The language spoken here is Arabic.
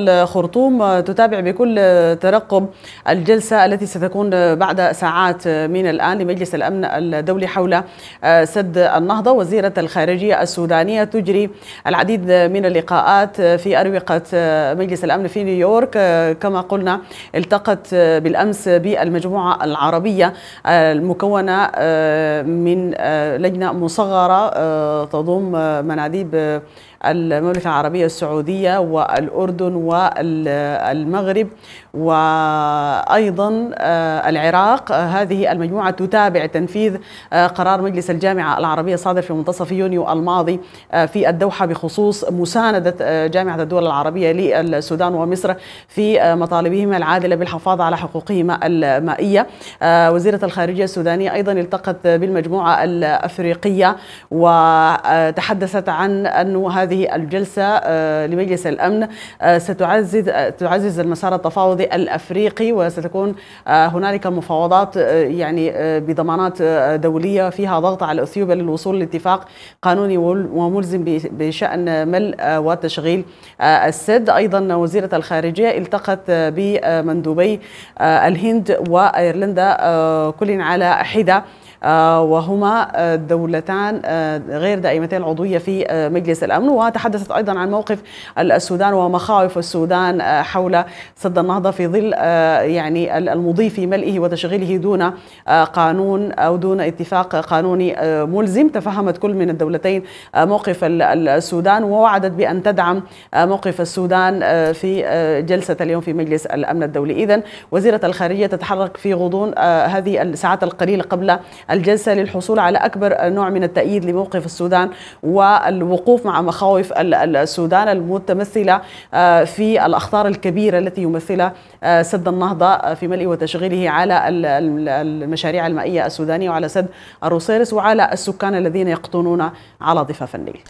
الخرطوم تتابع بكل ترقب الجلسة التي ستكون بعد ساعات من الآن لمجلس الأمن الدولي حول آه، سد النهضة وزيرة الخارجية السودانية تجري العديد من اللقاءات في أروقة آه، مجلس الأمن في نيويورك آه، كما قلنا التقت بالأمس بالمجموعة العربية المكونة من لجنة مصغرة تضم مناديب المملكة العربية السعودية والأردن والمغرب وأيضا آه، العراق آه، هذه المجموعة تتابع تنفيذ آه، قرار مجلس الجامعة العربية الصادر في منتصف يونيو الماضي في الدوحة بخصوص مساندة جامعة الدول العربية للسودان ومصر في مطالبهما العادلة بالحفاظ على حقوقهما المائية وزيرة الخارجية السودانية أيضا التقت بالمجموعة الأفريقية وتحدثت عن أن هذه الجلسة لمجلس الأمن ست ستعزز تعزز المسار التفاوضي الافريقي وستكون آه، هنالك مفاوضات آه، يعني آه، بضمانات دوليه فيها ضغط على اثيوبيا للوصول لاتفاق قانوني وملزم بشان ملء وتشغيل السد ايضا وزيره الخارجيه التقت بمندوبي الهند وايرلندا كل على حده آه، وهما آه، دولتان آه، غير دائمتين العضوية في مجلس الأمن وتحدثت أيضا عن موقف السودان ومخاوف السودان حول سد النهضة في ظل يعني المضي في ملئه وتشغيله دون قانون أو دون اتفاق قانوني ملزم تفهمت كل من الدولتين موقف السودان ووعدت بأن تدعم موقف السودان في جلسة اليوم في مجلس الأمن الدولي إذا وزيرة الخارجية تتحرك في غضون هذه الساعات القليلة قبل الجلسة للحصول على أكبر نوع من التأييد لموقف السودان والوقوف مع مخاوف السودان المتمثلة آه، في الأخطار الكبيرة التي يمثلها آه، سد النهضة آه، في ملئه وتشغيله على المشاريع المائية السودانية وعلى سد الروسيرس وعلى السكان الذين يقطنون على ضفاف النيل